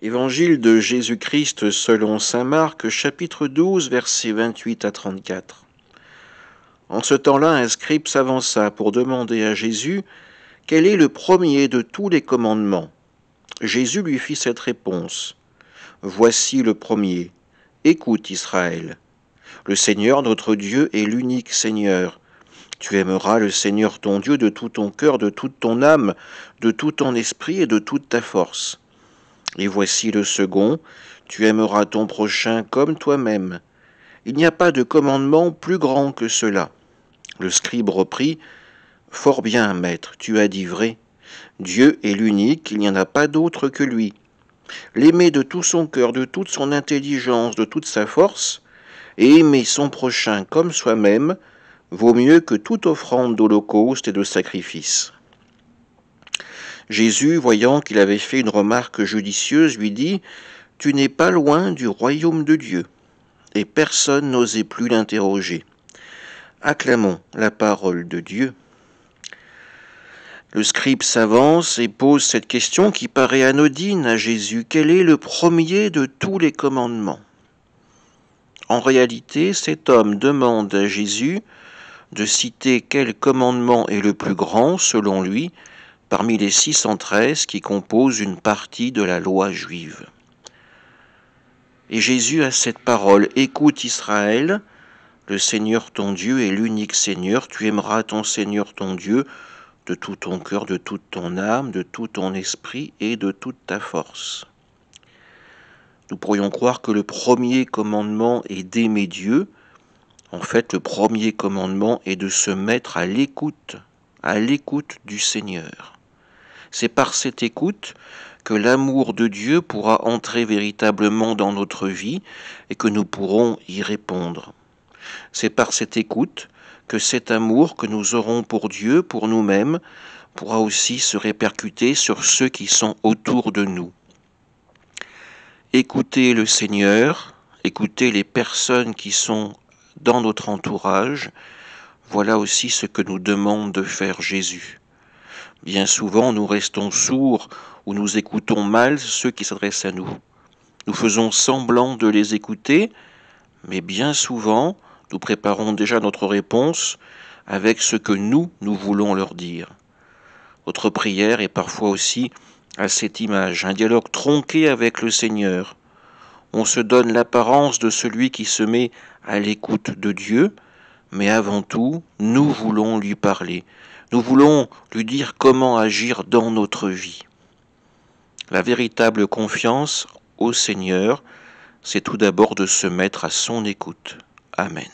Évangile de Jésus-Christ selon Saint Marc chapitre 12 versets 28 à 34. En ce temps-là, un scribe s'avança pour demander à Jésus quel est le premier de tous les commandements. Jésus lui fit cette réponse. Voici le premier. Écoute Israël. Le Seigneur notre Dieu est l'unique Seigneur. Tu aimeras le Seigneur ton Dieu de tout ton cœur, de toute ton âme, de tout ton esprit et de toute ta force. Et voici le second, tu aimeras ton prochain comme toi-même. Il n'y a pas de commandement plus grand que cela. Le scribe reprit, Fort bien, maître, tu as dit vrai. Dieu est l'unique, il n'y en a pas d'autre que lui. L'aimer de tout son cœur, de toute son intelligence, de toute sa force, et aimer son prochain comme soi-même, vaut mieux que toute offrande d'holocauste et de sacrifice. Jésus, voyant qu'il avait fait une remarque judicieuse, lui dit Tu n'es pas loin du royaume de Dieu. Et personne n'osait plus l'interroger. Acclamons la parole de Dieu. Le scribe s'avance et pose cette question qui paraît anodine à Jésus. Quel est le premier de tous les commandements En réalité, cet homme demande à Jésus de citer quel commandement est le plus grand selon lui, parmi les 613 qui composent une partie de la loi juive. Et Jésus a cette parole, Écoute Israël, le Seigneur ton Dieu est l'unique Seigneur, tu aimeras ton Seigneur ton Dieu de tout ton cœur, de toute ton âme, de tout ton esprit et de toute ta force. Nous pourrions croire que le premier commandement est d'aimer Dieu. En fait, le premier commandement est de se mettre à l'écoute, à l'écoute du Seigneur. C'est par cette écoute que l'amour de Dieu pourra entrer véritablement dans notre vie et que nous pourrons y répondre. C'est par cette écoute que cet amour que nous aurons pour Dieu, pour nous-mêmes, pourra aussi se répercuter sur ceux qui sont autour de nous. Écoutez le Seigneur, écoutez les personnes qui sont dans notre entourage, voilà aussi ce que nous demande de faire Jésus. Bien souvent, nous restons sourds ou nous écoutons mal ceux qui s'adressent à nous. Nous faisons semblant de les écouter, mais bien souvent, nous préparons déjà notre réponse avec ce que nous, nous voulons leur dire. Notre prière est parfois aussi à cette image, un dialogue tronqué avec le Seigneur. On se donne l'apparence de celui qui se met à l'écoute de Dieu, mais avant tout, nous voulons lui parler, nous voulons lui dire comment agir dans notre vie. La véritable confiance au Seigneur, c'est tout d'abord de se mettre à son écoute. Amen.